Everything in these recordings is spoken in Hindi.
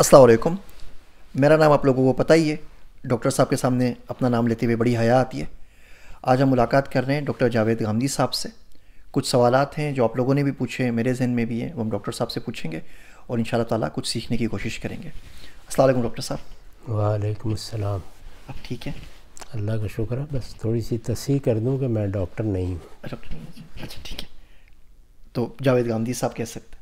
असलकुम मेरा नाम आप लोगों को पता ही है डॉक्टर साहब के सामने अपना नाम लेते हुए बड़ी हया आती है आज हम मुलाकात कर रहे हैं डॉक्टर जावेद गांधी साहब से कुछ सवाल हैं जो आप लोगों ने भी पूछे हैं मेरे जहन में भी हैं वो हम डॉक्टर साहब से पूछेंगे और इन ताला कुछ सीखने की कोशिश करेंगे असलम डॉक्टर साहब वालेकुम अस्सलाम आप ठीक है अल्लाह का शुक्र है बस थोड़ी सी तस्ह कर दूँ कि मैं डॉक्टर नहीं हूँ अच्छा, डॉक्टर अच्छा ठीक है तो जावेद गांधी साहब कह सकते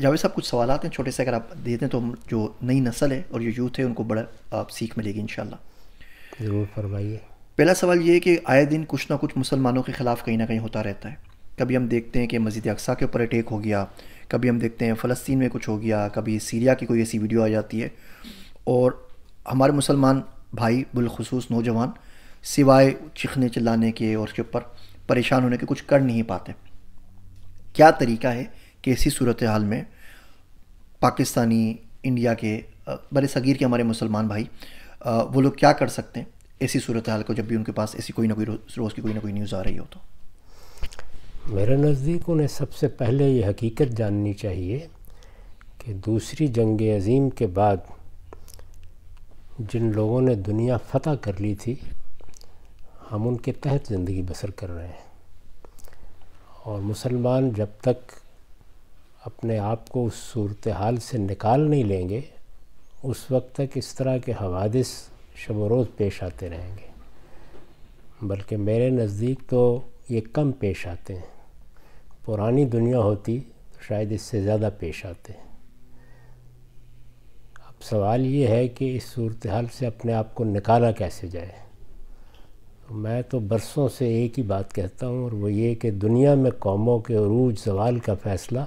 जावेद साहब कुछ सवाल आते हैं छोटे से अगर आप दे दें तो हम जो नई नस्ल है और जो यूथ है उनको बड़ा आप सीख मिलेगी इन ज़रूर फरमाइए पहला सवाल ये है कि आए दिन कुछ ना कुछ मुसलमानों के ख़िलाफ़ कहीं ना कहीं होता रहता है कभी हम देखते हैं कि मस्जिद अक्सा के ऊपर अटैक हो गया कभी हम देखते हैं फ़लस्तीन में कुछ हो गया कभी सीरिया की कोई ऐसी वीडियो आ जाती है और हमारे मुसलमान भाई बिलखसूस नौजवान सिवाय चिखने चिल्लाने के और उसके ऊपर परेशान होने के कुछ कर नहीं पाते क्या तरीका है कैसी सूरत हाल में पाकिस्तानी इंडिया के बड़े सगीर के हमारे मुसलमान भाई वो लोग क्या कर सकते हैं ऐसी सूरत हाल को जब भी उनके पास ऐसी कोई ना कोई रोज़ की कोई ना कोई न्यूज़ आ रही हो तो मेरे नज़दीक उन्हें सबसे पहले ये हकीकत जाननी चाहिए कि दूसरी जंग अजीम के बाद जिन लोगों ने दुनिया फतह कर ली थी हम उनके तहत ज़िंदगी बसर कर रहे हैं और मुसलमान जब तक अपने आप को उस सूरत हाल से निकाल नहीं लेंगे उस वक्त तक इस तरह के हवादिस शब रोज़ पेश आते रहेंगे बल्कि मेरे नज़दीक तो ये कम पेश आते हैं पुरानी दुनिया होती तो शायद इससे ज़्यादा पेश आते हैं अब सवाल ये है कि इस सूरत हाल से अपने आप को निकाला कैसे जाए तो मैं तो बरसों से एक ही बात कहता हूँ और वो ये कि दुनिया में कौमों के रूज जवाल का फ़ैसला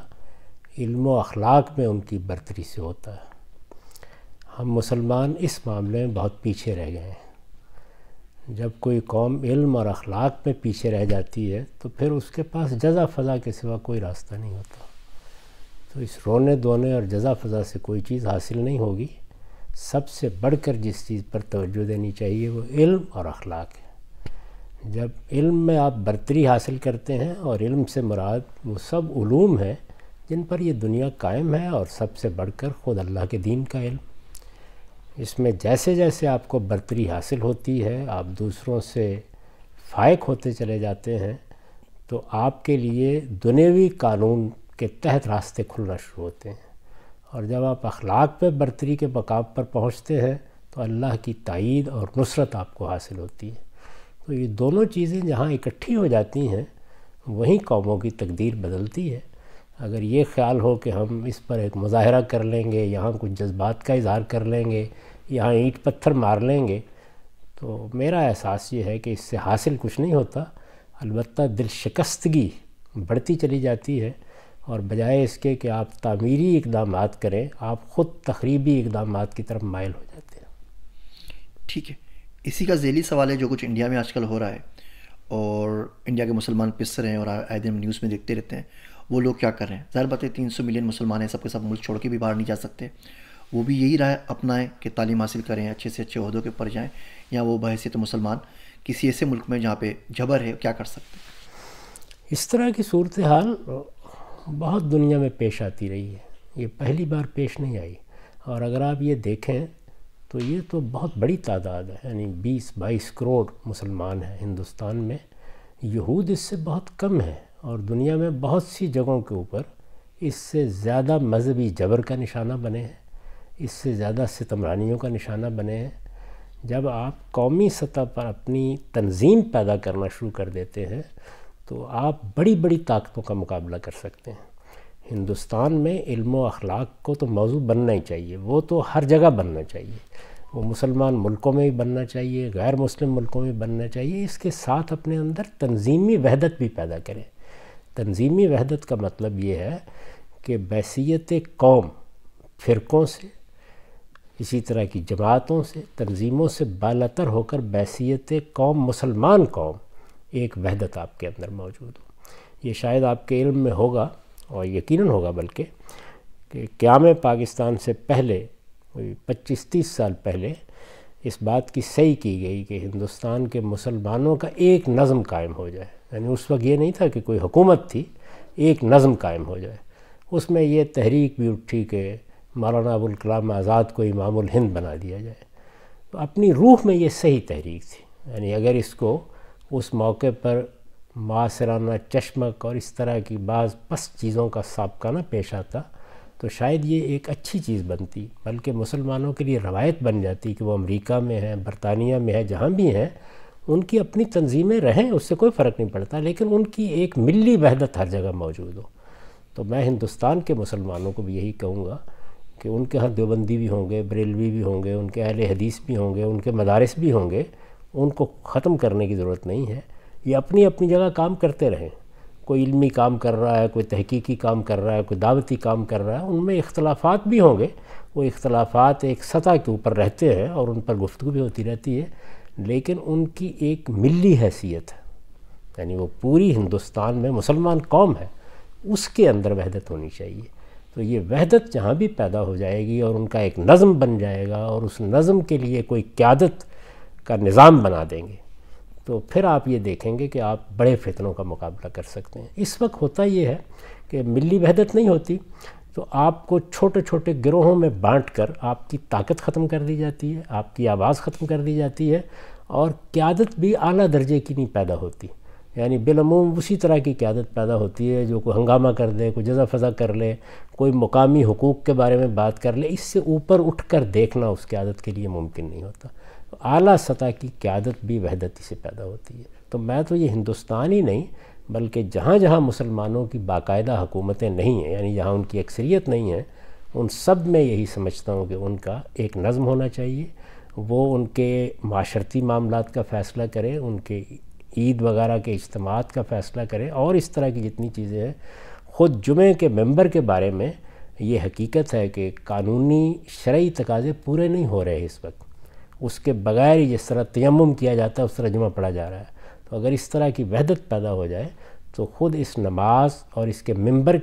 इल्म अखलाक में उनकी बरतरी से होता है हम मुसलमान इस मामले में बहुत पीछे रह गए हैं जब कोई कौम इल्म और अखलाक में पीछे रह जाती है तो फिर उसके पास जजा फ़ज़ा के सिवा कोई रास्ता नहीं होता तो इस रोने धोने और जजा फ़ज़ा से कोई चीज़ हासिल नहीं होगी सबसे बढ़कर जिस चीज़ पर तोज्जो देनी चाहिए वो इल्म और अखलाक है जब इल्म में आप बरतरी हासिल करते हैं और इल्म से मुराद वो सब ूम हैं जिन पर यह दुनिया कायम है और सबसे बढ़कर ख़ुद अल्लाह के दीन का इल्म इसमें जैसे जैसे आपको बर्तरी हासिल होती है आप दूसरों से फायक होते चले जाते हैं तो आपके लिए दुनियावी कानून के तहत रास्ते खुलना शुरू होते हैं और जब आप अखलाक पे बरतरी के मकाम पर पहुंचते हैं तो अल्लाह की तइद और नुसरत आपको हासिल होती है तो ये दोनों चीज़ें जहाँ इकट्ठी हो जाती हैं वहीं कौमों की तकदीर बदलती है अगर ये ख्याल हो कि हम इस पर एक मुजाहरा कर लेंगे यहाँ कुछ जज्बात का इजहार कर लेंगे यहाँ ईंट पत्थर मार लेंगे तो मेरा एहसास ये है कि इससे हासिल कुछ नहीं होता अलबत् दिल शिकस्तगी बढ़ती चली जाती है और बजाय इसके कि आप तमीरी इकदाम करें आप ख़ुद तकरीबी इकदाम की तरफ मायल हो जाते हैं ठीक है इसी का जैली सवाल है जो कुछ इंडिया में आजकल हो रहा है और इंडिया के मुसलमान पिस रहे हैं और आए दिन न्यूज़ में देखते रहते हैं वो लोग क्या कर रहे हैं ज़ाहिर बात है तीन सौ मिलियन मुसलमान हैं सबके सब मुल्क छोड़ के भी बाहर नहीं जा सकते वो भी यही राय अपनाएं कि तालीम हासिल करें अच्छे से अच्छे अहदों के ऊपर जाएँ या वो बहसी तो मुसलमान किसी ऐसे मुल्क में जहाँ पे जबर है क्या कर सकते हैं इस तरह की सूरत हाल बहुत दुनिया में पेश आती रही है ये पहली बार पेश नहीं आई और अगर आप ये देखें तो ये तो बहुत बड़ी तादाद है यानी बीस बाईस करोड़ मुसलमान हैं हिंदुस्तान में यहूद इससे बहुत कम है और दुनिया में बहुत सी जगहों के ऊपर इससे ज़्यादा मजहबी जबर का निशाना बने हैं इससे ज़्यादा सितमरानियों का निशाना बने हैं जब आप कौमी सतह पर अपनी तंजीम पैदा करना शुरू कर देते हैं तो आप बड़ी बड़ी ताकतों का मुकाबला कर सकते हैं हिंदुस्तान में इल्म अखलाक को तो मौजू बनना ही चाहिए वो तो हर जगह बनना चाहिए वो मुसलमान मुल्कों में भी बनना चाहिए गैर मुस्लिम मुल्कों में बनना चाहिए इसके साथ अपने अंदर तंजीमी वहदत भी पैदा करें तनजीमी वहदत का मतलब ये है कि बैसीत कौम फ़िरक़ों से इसी तरह की जमातों से तनजीमों से बालतर होकर बैसीत कौम मुसलमान कौम एक वहदत आपके अंदर मौजूद हो ये शायद आपके इल्म में होगा और यकीनन होगा बल्कि कि क्याम पाकिस्तान से पहले कोई पच्चीस तीस साल पहले इस बात की सही की गई कि हिंदुस्तान के मुसलमानों का एक नज़म कायम हो जाए यानी उस वक्त ये नहीं था कि कोई हुकूमत थी एक नज़म कायम हो जाए उसमें यह तहरीक भी उठी कि मौलाना अबुल कलाम आज़ाद को इमामुल हिंद बना दिया जाए तो अपनी रूह में ये सही तहरीक थी यानी अगर इसको उस मौके पर मासराना चश्मक और इस तरह की बाज़ पस चीज़ों का ना पेश आता तो शायद ये एक अच्छी चीज़ बनती बल्कि मुसलमानों के लिए रवायत बन जाती कि वो अमेरिका में हैं बरतानिया में है जहाँ भी हैं उनकी अपनी तंजीमें रहें उससे कोई फ़र्क नहीं पड़ता लेकिन उनकी एक मिली वहदत हर जगह मौजूद हो तो मैं हिंदुस्तान के मुसलमानों को भी यही कहूँगा कि उनके यहाँ देवबंदी भी होंगे बरेलवी भी होंगे उनके अहल हदीस भी होंगे उनके मदारस भी होंगे उनको ख़त्म करने की ज़रूरत नहीं है ये अपनी अपनी जगह काम करते रहें कोई इल्मी काम कर रहा है कोई तहकीकी काम कर रहा है कोई दावती काम कर रहा है उनमें इख्तलाफात भी होंगे वो इख्तलाफात एक सतह के ऊपर रहते हैं और उन पर गुफ्तु भी होती रहती है लेकिन उनकी एक मिली हैसियत है यानी वो पूरी हिंदुस्तान में मुसलमान कौम है उसके अंदर वहदत होनी चाहिए तो ये वहदत जहाँ भी पैदा हो जाएगी और उनका एक नज़म बन जाएगा और उस नज़म के लिए कोई क्यादत का निज़ाम बना देंगे तो फिर आप ये देखेंगे कि आप बड़े फितनों का मुकाबला कर सकते हैं इस वक्त होता ये है कि मिली वहदत नहीं होती तो आपको छोटे छोटे गिरोहों में बांट कर आपकी ताकत ख़त्म कर दी जाती है आपकी आवाज़ ख़त्म कर दी जाती है और क्यादत भी अली दर्जे की नहीं पैदा होती यानी बिलमूम उसी तरह की क्यादत पैदा होती है जो कोई हंगामा कर दे कोई जजा फजा कर ले कोई मुकामी हकूक़ के बारे में बात कर ले इससे ऊपर उठ कर देखना उस क्यादत के लिए मुमकिन नहीं होता तो अली सतह की क्यादत भी वहदती से पैदा होती है तो मैं तो ये हिंदुस्तान ही नहीं बल्कि जहाँ जहाँ मुसलमानों की बाकायदा हुकूमतें नहीं हैं यानी जहाँ उनकी अक्सरियत नहीं है उन सब में यही समझता हूँ कि उनका एक नज़म होना चाहिए वो उनके माशरती मामला का फ़ैसला करें उनके ईद वगैरह के इज्तम का फ़ैसला करें और इस तरह की जितनी चीज़ें हैं ख़ुद जुमे के मेम्बर के बारे में ये हकीकत है कि कानूनी शरा तकाजे पूरे नहीं हो रहे इस वक्त उसके बग़ैर ही जिस तरह तयम किया जाता है उस तरह जुमा पड़ा जा रहा है तो अगर इस तरह की वहदत पैदा हो जाए तो ख़ुद इस नमाज और इसके मंबर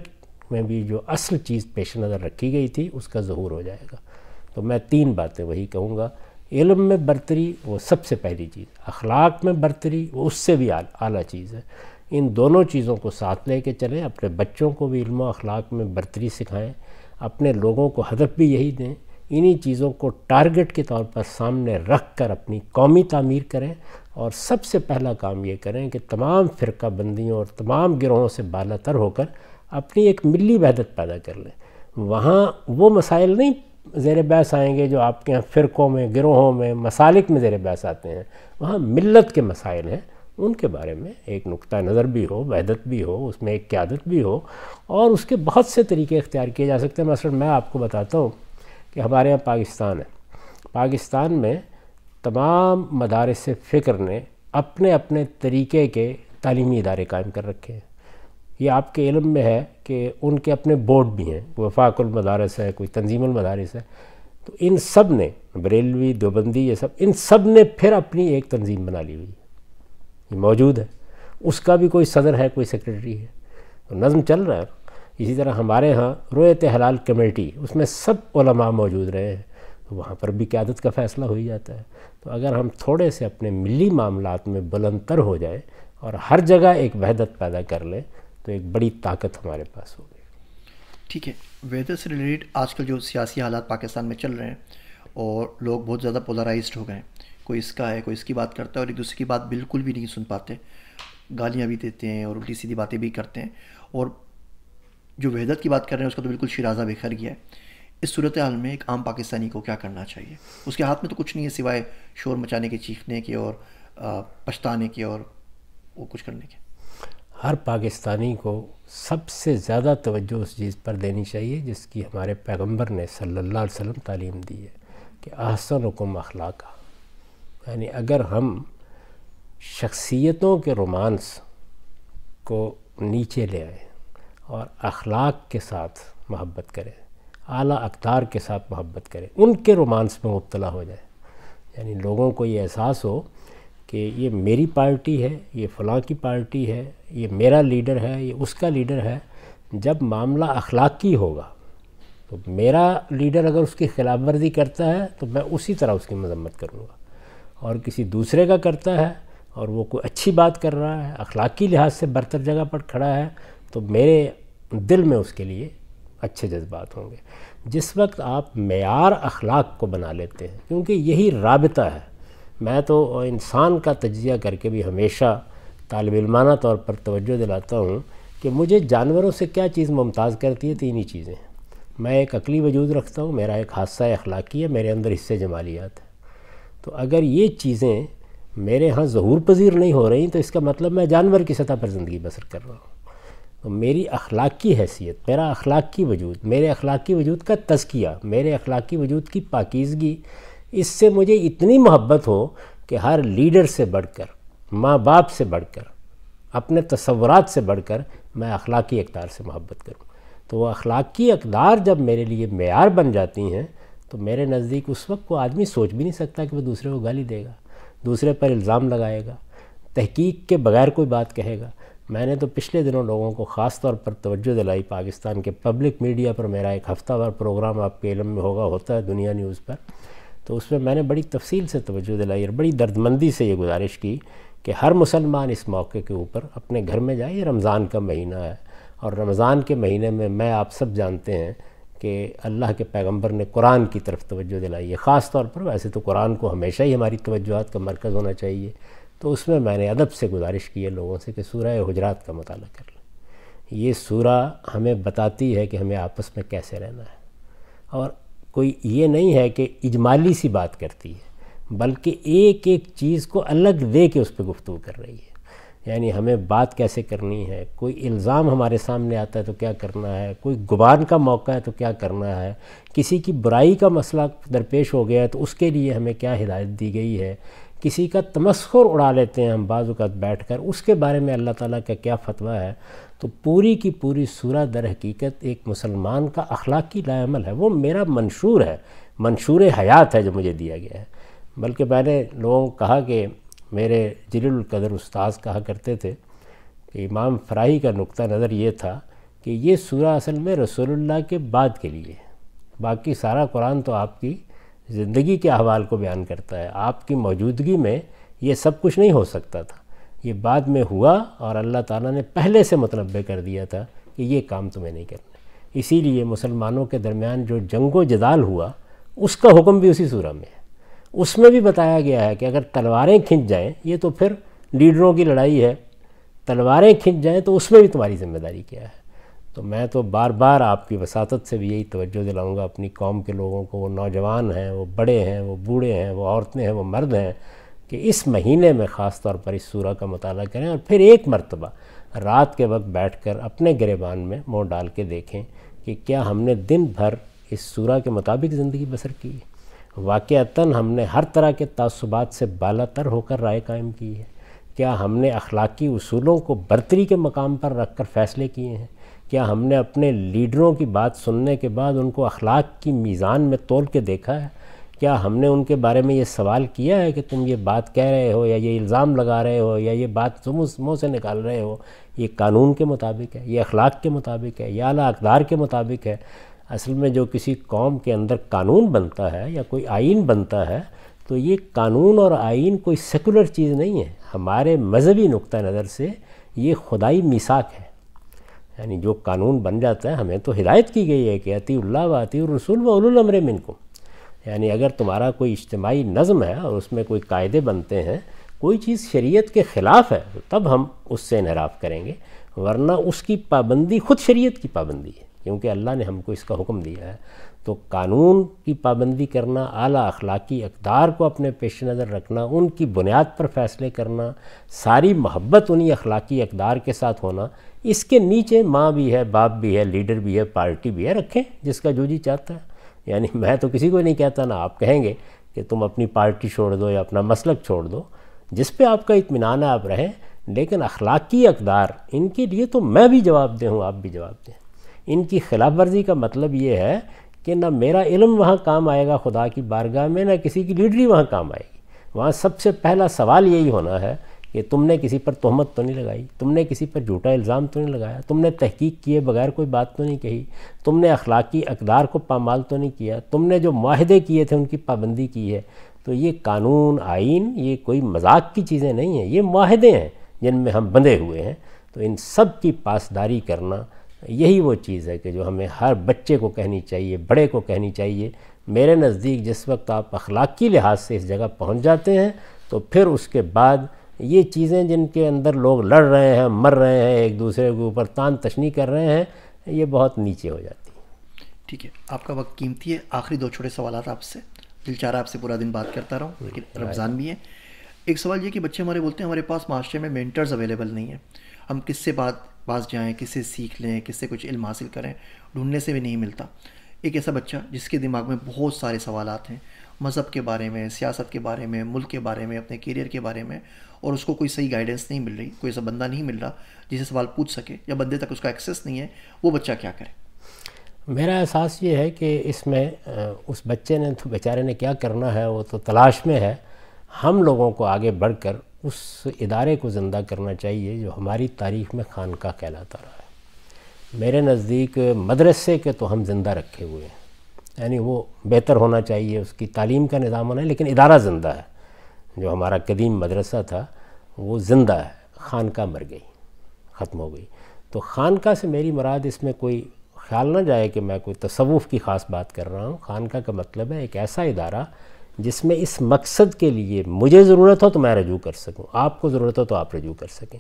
में भी जो असल चीज़ पेश नज़र रखी गई थी उसका जहूर हो जाएगा तो मैं तीन बातें वही कहूँगा इलम में बरतरी वो सबसे पहली चीज़ अखलाक में बरतरी वो उससे भी अली आला चीज़ है इन दोनों चीज़ों को साथ ले कर चलें अपने बच्चों को भी इल्म अखलाक में बरतरी सिखाएँ अपने लोगों को हदफ भी यही दें इन्हीं चीज़ों को टारगेट के तौर पर सामने रख कर अपनी कौमी तमीर करें और सबसे पहला काम ये करें कि तमाम फ़िरका बंदियों और तमाम गिरोहों से बाला तर होकर अपनी एक मिली वहदत पैदा कर लें वहाँ वो मसाइल नहीं ज़ेर बहस आएँगे जो आपके यहाँ फ़िरक़ों में गिरोहों में मसालिक में ज़ेर बहस आते हैं वहाँ मिलत के मसाइल हैं उनके बारे में एक नुक़ नज़र भी हो वहदत भी हो उसमें एक क्यादत भी हो और उसके बहुत से तरीके इख्तियार किए जा सकते हैं मसल मैं आपको बताता हूँ कि हमारे यहाँ पाकिस्तान है पाकिस्तान में तमाम मदारस फ़िक्र ने अपने अपने तरीके के तलीमी इदारे कायम कर रखे हैं ये आपके इलम में है कि उनके अपने बोर्ड भी हैं मदारस है कोई तंजीमदारस है तो इन सब ने बरेलवी दोबंदी ये सब इन सब ने फिर अपनी एक तंजीम बना ली हुई है ये मौजूद है उसका भी कोई सदर है कोई सेक्रेटरी है तो नज़म चल रहा है इसी तरह हमारे यहाँ रोयत हलाल कमेटी उसमें सब मौजूद रहे हैं तो वहाँ पर भी क्यादत का फ़ैसला हो ही जाता है तो अगर हम थोड़े से अपने मिली मामलात में बुलंतर हो जाए और हर जगह एक वहदत पैदा कर लें तो एक बड़ी ताकत हमारे पास होगी ठीक है वेदर से रिलेटेड आजकल जो सियासी हालात पाकिस्तान में चल रहे हैं और लोग बहुत ज़्यादा पोलराइज हो गए हैं कोई इसका है कोई इसकी बात करता है और एक दूसरे की बात बिल्कुल भी नहीं सुन पाते गालियाँ भी देते हैं और उल्टी सीधी बातें भी करते हैं और जो वहदत की बात कर रहे हैं उसका तो बिल्कुल शिराजा बिखर गया है इस सूरत हाल में एक आम पाकिस्तानी को क्या करना चाहिए उसके हाथ में तो कुछ नहीं है सिवाय शोर मचाने के चीखने के और पछताने के और वो कुछ करने के हर पाकिस्तानी को सबसे ज़्यादा तवज्जो उस चीज़ पर देनी चाहिए जिसकी हमारे पैगंबर ने सल्लल्लाहु अलैहि वसल्लम तालीम दी है कि आसन हुकुम अखलाका यानी अगर हम शख्सियतों के रोमांस को नीचे ले आएँ और अखलाक के साथ मोहब्बत करें आला अख्तार के साथ मोहब्बत करें उनके रोमांस में मुबतला हो जाए यानी लोगों को ये एहसास हो कि ये मेरी पार्टी है ये फ़लाँ की पार्टी है ये मेरा लीडर है ये उसका लीडर है जब मामला अखलाकी होगा तो मेरा लीडर अगर उसकी खिलाफ वर्जी करता है तो मैं उसी तरह उसकी मजम्मत करूँगा और किसी दूसरे का करता है और वो कोई अच्छी बात कर रहा है अखलाकी लिहाज से बरतर जगह पर खड़ा है तो मेरे दिल में उसके लिए अच्छे जज्बात होंगे जिस वक्त आप मैार अखलाक को बना लेते हैं क्योंकि यही रबता है मैं तो इंसान का तजिया करके भी हमेशा तालब तौर पर तोज्जो दिलाता हूँ कि मुझे जानवरों से क्या चीज़ मुमताज़ करती है तीन ही चीज़ें मैं एक अकली वजूद रखता हूँ मेरा एक हादसा अखलाक है मेरे अंदर हिस्से जमालियात है तो अगर ये चीज़ें मेरे यहाँ जहूर पजीर नहीं हो रही तो इसका मतलब मैं जानवर की सतह पर ज़िंदगी बसर कर रहा हूँ तो मेरी अखलाक की हैसियत मेरा अखलाक की वजूद मेरे अखलाक की वजूद का तस्किया मेरे अखलाक की वजूद की पाकिजगी इससे मुझे इतनी मोहब्बत हो कि हर लीडर से बढ़कर माँ बाप से बढ़कर अपने तस्वरत से बढ़कर मैं अखलाकी अकदार से मोहब्बत करूँ तो वह अखलाकी अकदार जब मेरे लिए मैार बन जाती हैं तो मेरे नज़दीक उस वक्त को आदमी सोच भी नहीं सकता कि वह दूसरे को गाली देगा दूसरे पर इल्ज़ाम लगाएगा तहकीक के बगैर कोई बात कहेगा मैंने तो पिछले दिनों लोगों को ख़ास तौर पर तवज्जो दिलाई पाकिस्तान के पब्लिक मीडिया पर मेरा एक हफ्ता भर प्रोग्राम आपके इलम में होगा होता है दुनिया न्यूज़ पर तो उसमें मैंने बड़ी तफसील से तवज्जो दिलाई और बड़ी दर्दमंदी से ये गुजारिश की कि हर मुसलमान इस मौके के ऊपर अपने घर में जाए रमज़ान का महीना है और रमज़ान के महीने में मैं आप सब जानते हैं कि अल्लाह के पैगंबर ने कुरान की तरफ तवज्जो दिलाई है ख़ास तौर पर वैसे तो कुरान को हमेशा ही हमारी तवज्जोत का मरकज़ होना चाहिए तो उसमें मैंने अदब से गुजारिश की है लोगों से कि सूरह हजरात का मताल कर लें ये सूरा हमें बताती है कि हमें आपस में कैसे रहना है और कोई ये नहीं है कि इजमाली सी बात करती है बल्कि एक एक चीज़ को अलग दे के उस पर गुफ्तु कर रही है यानी हमें बात कैसे करनी है कोई इल्ज़ाम हमारे सामने आता है तो क्या करना है कोई गुबान का मौका है तो क्या करना है किसी की बुराई का मसला दरपेश हो गया है तो उसके लिए हमें क्या हिदायत दी गई है किसी का तमस्खुर उड़ा लेते हैं हम बाज़त बैठ कर उसके बारे में अल्लाह ताला का क्या फतवा है तो पूरी की पूरी सूर दर हकीकत एक मुसलमान का अखलाकी लामल है वो मेरा मंशूर है मंशूर हयात है जो मुझे दिया गया है बल्कि मैंने लोगों को कहा कि मेरे जलीलकदर उस्ताद कहा करते थे कि इमाम फ्राही का नुक़ नज़र ये था कि ये सूरा असल में रसोल्ला के बाद के लिए बाकी सारा कुरान तो आपकी ज़िंदगी के अहवाल को बयान करता है आपकी मौजूदगी में ये सब कुछ नहीं हो सकता था ये बाद में हुआ और अल्लाह ताला ने पहले से मतलब कर दिया था कि ये काम तुम्हें नहीं करना इसीलिए मुसलमानों के दरमियान जो जंगो जदाल हुआ उसका हुक्म भी उसी सूरह में है उसमें भी बताया गया है कि अगर तलवारें खिंच जाएँ ये तो फिर लीडरों की लड़ाई है तलवारें खिंच जाएँ तो उसमें भी तुम्हारी जिम्मेदारी क्या है तो मैं तो बार बार आपकी वसात से भी यही तवज्जो दिलाऊंगा अपनी कौम के लोगों को वो नौजवान हैं वो बड़े हैं वो बूढ़े हैं वो औरतें हैं वो मर्द हैं कि इस महीने में ख़ास तौर पर इस सूर का मताल करें और फिर एक मरतबा रात के वक्त बैठ कर अपने गिरबान में मोह डाल के देखें कि क्या हमने दिन भर इस सूरा के मुताबिक ज़िंदगी बसर की है वाक़ता हमने हर तरह के तसुबात से बाला तर होकर राय कायम की है क्या हमने अखलाक़ी असूलों को बरतरी के मकाम पर रख कर फ़ैसले किए हैं क्या हमने अपने लीडरों की बात सुनने के बाद उनको अखलाक की मीज़ान में तोल के देखा है क्या हमने उनके बारे में ये सवाल किया है कि तुम ये बात कह रहे हो या ये इल्ज़ाम लगा रहे हो या ये बात तुम उस मुँह से निकाल रहे हो ये कानून के मुताबिक है ये अखलाक के मुताबिक है या अला अकदार के मुताबिक है असल में जो किसी कौम के अंदर कानून बनता है या कोई आइन बनता है तो ये कानून और आइन कोई सेकुलर चीज़ नहीं है हमारे मजहबी नुक़ नज़र से ये खुदाई मिसाक है यानी जो कानून बन जाता है हमें तो हिदायत की गई है कि अति उल्ला व अति रसूल व उलमर मिनकुम यानी अगर तुम्हारा कोई इज्तमाही नज़म है और उसमें कोई कायदे बनते हैं कोई चीज़ शरीयत के ख़िलाफ़ है तो तब हम उससे इनहराफ करेंगे वरना उसकी पाबंदी खुद शरीयत की पाबंदी है क्योंकि अल्लाह ने हमको इसका हुक्म दिया है तो कानून की पाबंदी करना आला अखलाकी अकदार को अपने पेश नज़र रखना उनकी बुनियाद पर फ़ैसले करना सारी मोहब्बत उन्हीं अखलाकी अकदार के साथ होना इसके नीचे माँ भी है बाप भी है लीडर भी है पार्टी भी है रखें जिसका जो जी चाहता है यानी मैं तो किसी को नहीं कहता ना आप कहेंगे कि तुम अपनी पार्टी छोड़ दो या अपना मसलक छोड़ दो जिस पे आपका इतमान है आप रहें लेकिन अखलाकी अकदार इनके लिए तो मैं भी जवाब दे हूँ आप भी जवाब दें इनकी खिलाफ वर्जी का मतलब ये है कि ना मेरा इल्म वहाँ काम आएगा खुदा की बारगाह में ना किसी की लीडरी वहाँ काम आएगी वहाँ सबसे पहला सवाल यही होना है कि तुमने किसी पर तोहमत तो नहीं लगाई तुमने किसी पर झूठा इल्ज़ाम तो नहीं लगाया तुमने तहकीक किए बगैर कोई बात तो नहीं कही तुमने अखलाकी अकदार को पामाल तो नहीं किया तुमने जो माहदे किए थे उनकी पाबंदी की है तो ये कानून आइन ये कोई मजाक की चीज़ें नहीं हैं ये माहदे हैं जिनमें हम बंधे हुए हैं तो इन सब की पासदारी करना यही वो चीज़ है कि जो हमें हर बच्चे को कहनी चाहिए बड़े को कहनी चाहिए मेरे नज़दीक जिस वक्त आप अखलाकी लिहाज से इस जगह पहुंच जाते हैं तो फिर उसके बाद ये चीज़ें जिनके अंदर लोग लड़ रहे हैं मर रहे हैं एक दूसरे के ऊपर तान तशनी कर रहे हैं ये बहुत नीचे हो जाती है ठीक है आपका वक्त कीमती है आखिरी दो छोटे सवाल आपसे दिल चारा आपसे पूरा दिन बात करता रहा हूँ लेकिन रमज़ान भी है एक सवाल ये कि बच्चे हमारे बोलते हैं हमारे पास माशरे में मेंटर्स अवेलेबल नहीं है हम किससे बात पास जाएँ किससे सीख लें किससे कुछ इल्म हासिल करें ढूंढने से भी नहीं मिलता एक ऐसा बच्चा जिसके दिमाग में बहुत सारे सवाल हैं मज़हब के बारे में सियासत के बारे में मुल्क के बारे में अपने करियर के बारे में और उसको कोई सही गाइडेंस नहीं मिल रही कोई ऐसा बंदा नहीं मिल रहा जिसे सवाल पूछ सके या बंदे तक उसका एक्सेस नहीं है वो बच्चा क्या करे मेरा एहसास ये है कि इसमें उस बच्चे ने तो बेचारे ने क्या करना है वो तो तलाश में है हम लोगों को आगे बढ़कर उस इदारे को ज़िंदा करना चाहिए जो हमारी तारीख में खानका कहलाता रहा है मेरे नज़दीक मदरसे के तो हम ज़िंदा रखे हुए हैं यानी वो बेहतर होना चाहिए उसकी तालीम का निज़ाम होना है लेकिन इदारा ज़िंदा है जो हमारा कदीम मदरसा था वो ज़िंदा है खानका मर गई ख़त्म हो गई तो खानका से मेरी मराद इसमें कोई ख्याल ना जाए कि मैं कोई तसवुफ़ की ख़ास बात कर रहा हूँ खानका का मतलब है एक ऐसा इदारा जिसमें इस मकसद के लिए मुझे ज़रूरत हो तो मैं रजू कर सकूँ आपको ज़रूरत हो तो आप रजू कर सकें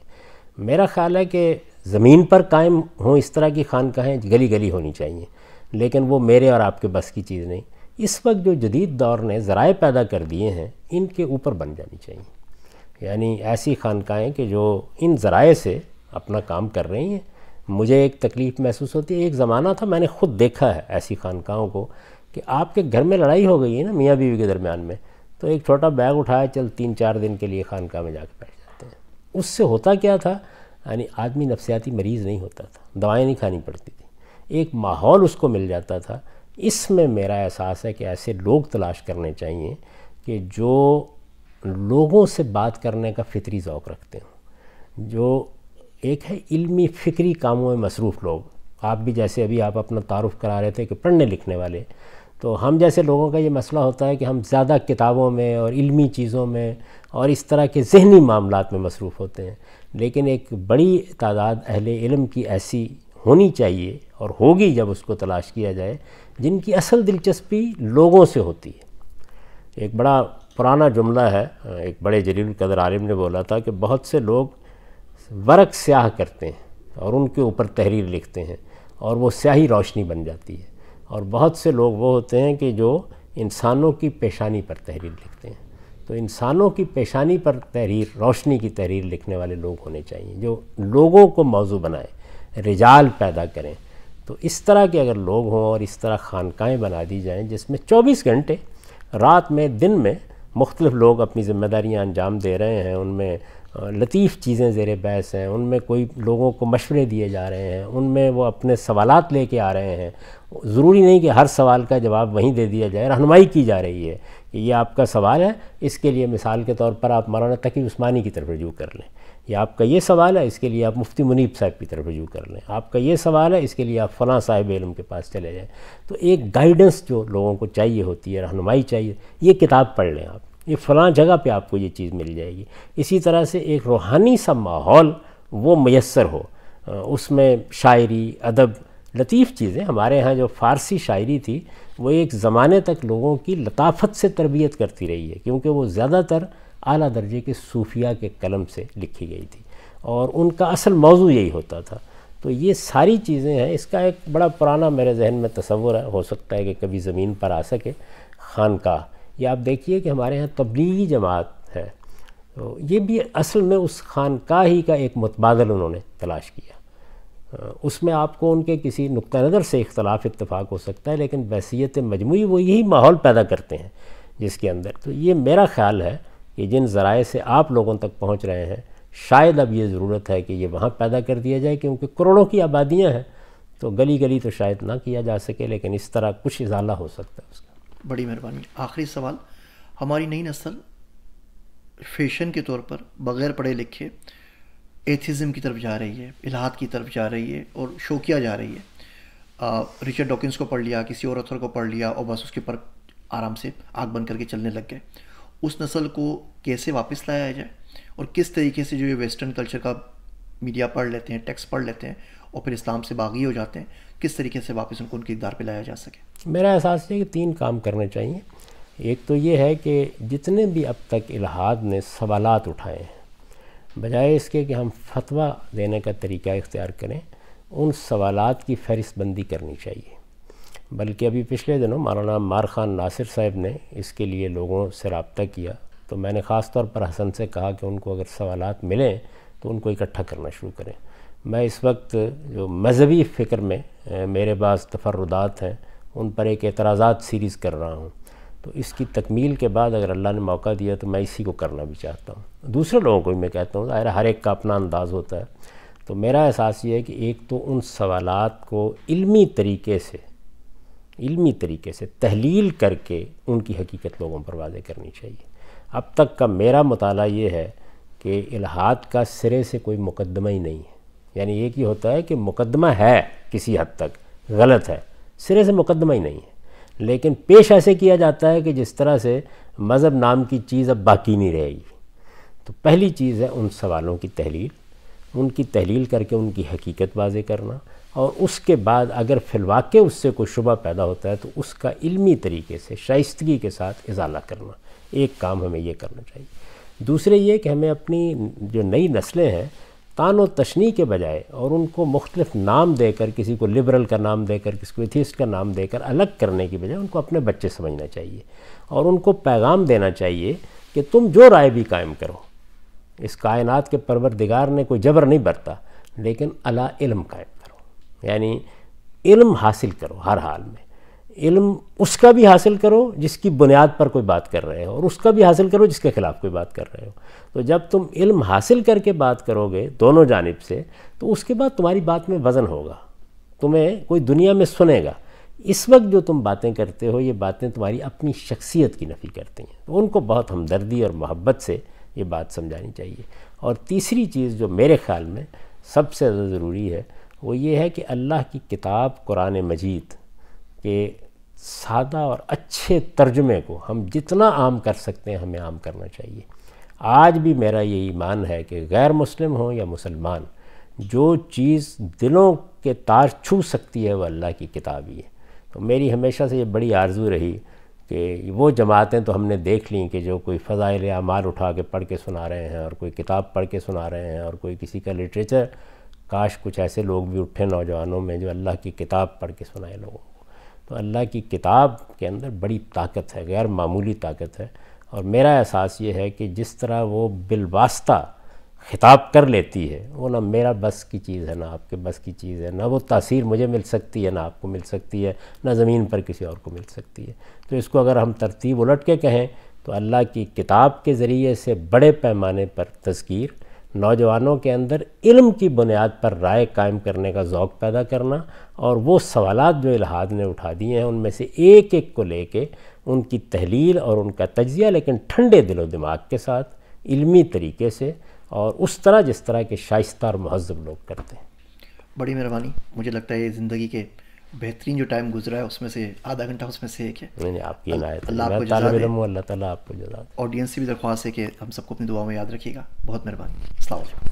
मेरा ख़्याल है कि ज़मीन पर कायम हों इस तरह की खानकाहें गली गली होनी चाहिए लेकिन वो मेरे और आपके बस की चीज़ नहीं इस वक्त जो जदीद दौर ने ज़राए पैदा कर दिए हैं इनके ऊपर बन जानी चाहिए यानी ऐसी खानकाएँ कि जो इन ज़राए से अपना काम कर रही हैं मुझे एक तकलीफ़ महसूस होती है एक ज़माना था मैंने ख़ुद देखा है ऐसी खानकाओं को कि आपके घर में लड़ाई हो गई है ना मियाँ बीवी के दरमियान में तो एक छोटा बैग उठाया चल तीन चार दिन के लिए खानका में कर बैठ जाते हैं उससे होता क्या था यानी आदमी नफसियाती मरीज़ नहीं होता था दवाएँ नहीं खानी पड़ती थी एक माहौल उसको मिल जाता था इसमें मेरा एहसास है कि ऐसे लोग तलाश करने चाहिए कि जो लोगों से बात करने का फितरी ओक़ रखते हों जो एक है इल्मी फ़िक्री कामों में मसरूफ़ लोग आप भी जैसे अभी आप अपना तारुफ करा रहे थे कि पढ़ने लिखने वाले तो हम जैसे लोगों का ये मसला होता है कि हम ज़्यादा किताबों में और इल्मी चीज़ों में और इस तरह के जहनी मामलों में मसरूफ़ होते हैं लेकिन एक बड़ी तादाद अहल इल्म की ऐसी होनी चाहिए और होगी जब उसको तलाश किया जाए जिनकी असल दिलचस्पी लोगों से होती है एक बड़ा पुराना जुमला है एक बड़े जलील कदर आलिम ने बोला था कि बहुत से लोग वर्क स्याह करते हैं और उनके ऊपर तहरीर लिखते हैं और वो स्याही रोशनी बन जाती है और बहुत से लोग वो होते हैं कि जो इंसानों की पेशानी पर तहरीर लिखते हैं तो इंसानों की पेशानी पर तहरीर रोशनी की तहरीर लिखने वाले लोग होने चाहिए जो लोगों को मौजू बनाएँ रिजाल पैदा करें तो इस तरह के अगर लोग हों और इस तरह खानकाएँ बना दी जाएँ जिसमें चौबीस घंटे रात में दिन में मुख्तलिफ़ लोग अपनी ज़िम्मेदारियाँ अंजाम दे रहे हैं उनमें लतीफ़ चीज़ें ज़ेर बहस हैं उनमें कोई लोगों को मशवरे दिए जा रहे हैं उनमें वो अपने सवाल ले कर आ रहे हैं ज़रूरी नहीं कि हर सवाल का जवाब वहीं दे दिया जाए रहनमाई की जा रही है कि ये आपका सवाल है इसके लिए मिसाल के तौर पर आप मौलाना तकी उस्मानी की तरफ रजू कर लें या आपका ये सवाल है इसके लिए आप मुफ्ती मुनीब साहब की तरफ रजू कर लें आपका ये सवाल है इसके लिए आप फ़लाँ साहिब इलम के पास चले जाएँ तो एक गाइडेंस जो लोगों को चाहिए होती है रहनुमाई चाहिए ये किताब पढ़ लें आप ये फ़लाँ जगह पर आपको ये चीज़ मिल जाएगी इसी तरह से एक रूहानी सा माहौल वो मैसर हो उसमें शायरी अदब लतीफ़ चीज़ें हमारे यहाँ जो फ़ारसी शायरी थी वो एक ज़माने तक लोगों की लताफत से तरबियत करती रही है क्योंकि वो ज़्यादातर अली दर्जे के सूफिया के कलम से लिखी गई थी और उनका असल मौजू यही होता था तो ये सारी चीज़ें हैं इसका एक बड़ा पुराना मेरे जहन में तस्वर है हो सकता है कि कभी ज़मीन पर आ सके का ये आप देखिए कि हमारे यहाँ तबलीगी जमात है तो ये भी असल में उस खानका ही का एक मतबादल उन्होंने तलाश किया उसमें आपको उनके किसी नुक़ नज़र से इख्तलाफ इतफाक़ हो सकता है लेकिन बैसीत मजमू वो यही माहौल पैदा करते हैं जिसके अंदर तो ये मेरा ख्याल है कि जिन ज़राए से आप लोगों तक पहुँच रहे हैं शायद अब ये ज़रूरत है कि ये वहाँ पैदा कर दिया जाए क्योंकि करोड़ों की आबादियाँ हैं तो गली गली तो शायद ना किया जा सके लेकिन इस तरह कुछ इजाला हो सकता है उसका बड़ी मेहरबानी आखिरी सवाल हमारी नई नस्ल फैशन के तौर पर बग़ैर पढ़े लिखे एथिज़म की तरफ जा रही है इलाहा की तरफ जा रही है और शोकिया जा रही है रिचर्ड डॉकिंस को पढ़ लिया किसी और अथर को पढ़ लिया और बस उसके ऊपर आराम से आग बन करके चलने लग गए उस नस्ल को कैसे वापस लाया जाए और किस तरीके से जो ये वेस्टर्न कल्चर का मीडिया पढ़ लेते हैं टेक्स्ट पढ़ लेते हैं और फिर इस्लाम से बागी हो जाते हैं किस तरीके से वापस उनको उनके इकदार पर लाया जा सके मेरा एहसास है कि तीन काम करने चाहिए एक तो ये है कि जितने भी अब तक इलाहाद ने सवाल उठाए हैं बजाय इसके कि हम फतवा देने का तरीका इख्तियार करें उन सवालात की फहरिस्तबंदी करनी चाहिए बल्कि अभी पिछले दिनों मौलाना मार खान नासिर साहब ने इसके लिए लोगों से रबता किया तो मैंने ख़ास तौर पर हसन से कहा कि उनको अगर सवाल मिलें तो उनको इकट्ठा करना शुरू करें मैं इस वक्त जो मजहबी फ़िक्र में मेरे पास तफरदात हैं उन पर एक एतराजा सीरीज़ कर रहा हूँ तो इसकी तकमील के बाद अगर अल्लाह ने मौका दिया तो मैं इसी को करना भी चाहता हूँ दूसरे लोगों को भी मैं कहता हूँ ज़ाहिर हर एक का अपना अंदाज़ होता है तो मेरा एहसास ये है कि एक तो उन सवालत को इलमी तरीके से इल्मी तरीके से तहलील करके उनकी हकीकत लोगों पर वाजे करनी चाहिए अब तक का मेरा मताल ये है कि इलाहात का सिरे से कोई मुकदमा ही नहीं है यानी एक ही होता है कि मुकदमा है किसी हद तक गलत है सिरे से मुकदमा ही नहीं है लेकिन पेश ऐसे किया जाता है कि जिस तरह से मज़हब नाम की चीज़ अब बाकी नहीं रहेगी तो पहली चीज़ है उन सवालों की तहलील उनकी तहलील करके उनकी हकीकत वाजे करना और उसके बाद अगर फिलवाक़ उससे कोई शुबा पैदा होता है तो उसका इल्मी तरीके से शाइस्तगी के साथ इजाला करना एक काम हमें ये करना चाहिए दूसरे ये कि हमें अपनी जो नई नस्लें हैं तान व तशनी के बजाय और उनको मुख्तलिफ नाम देकर किसी को लिबरल का नाम देकर किसी को एथिस्ट का नाम देकर अलग करने की बजाय उनको अपने बच्चे समझना चाहिए और उनको पैगाम देना चाहिए कि तुम जो राय भी कायम करो इस कायनात के परवरदिगार ने कोई जबर नहीं बरता लेकिन अला इल्म कायम यानी इल्म हासिल करो हर हाल में इल्म उसका भी हासिल करो जिसकी बुनियाद पर कोई बात कर रहे हो और उसका भी हासिल करो जिसके ख़िलाफ़ कोई बात कर रहे हो तो जब तुम इल्म हासिल करके बात करोगे दोनों जानब से तो उसके बाद तुम्हारी बात में वज़न होगा तुम्हें कोई दुनिया में सुनेगा इस वक्त जो तुम बातें करते हो ये बातें तुम्हारी अपनी शख्सियत की नफ़ी करती हैं तो उनको बहुत हमदर्दी और मोहब्बत से ये बात समझानी चाहिए और तीसरी चीज़ जो मेरे ख्याल में सबसे ज़्यादा ज़रूरी है वो ये है कि अल्लाह की किताब कुरान मजीद के सादा और अच्छे तर्जमे को हम जितना आम कर सकते हैं हमें आम करना चाहिए आज भी मेरा ये ईमान है कि गैर मुस्लिम हो या मुसलमान जो चीज़ दिलों के तार छू सकती है वह अल्लाह की किताब ही है तो मेरी हमेशा से ये बड़ी आरजू रही कि वो जमातें तो हमने देख ली कि जो कोई फ़जाइल अमाल उठा के पढ़ के सुना रहे हैं और कोई किताब पढ़ के सुना रहे हैं और कोई किसी का लिटरेचर काश कुछ ऐसे लोग भी उठे नौजवानों में जो अल्लाह की किताब पढ़ के सुनाए लोगों को तो अल्लाह की किताब के अंदर बड़ी ताकत है गैर मामूली ताकत है और मेरा एहसास ये है कि जिस तरह वो बिलवास्ता खिताब कर लेती है वो ना मेरा बस की चीज़ है ना आपके बस की चीज़ है ना वो तासीर मुझे मिल सकती है ना आपको मिल सकती है ना ज़मीन पर किसी और को मिल सकती है तो इसको अगर हम तरतीब उलट के कहें तो अल्लाह की किताब के ज़रिए से बड़े पैमाने पर तस्कीर नौजवानों के अंदर इल्म की बुनियाद पर राय कायम करने का ौक़ पैदा करना और वो सवाल जो इलाहाद ने उठा दिए हैं उनमें से एक एक को कर उनकी तहलील और उनका तजिया लेकिन ठंडे दिलो दिमाग के साथ इलमी तरीके से और उस तरह जिस तरह के शाइस्ता और महजब लोग करते हैं बड़ी मेहरबानी मुझे लगता है ये ज़िंदगी के बेहतरीन जो टाइम गुजरा है उसमें से आधा घंटा उसमें से एक है नहीं आपकी अल्लाह आपको ऑडियंस से भी दरख्वास्त है कि हम सबको अपनी दुआ में याद रखिएगा बहुत मेहरबानी अस्सलाम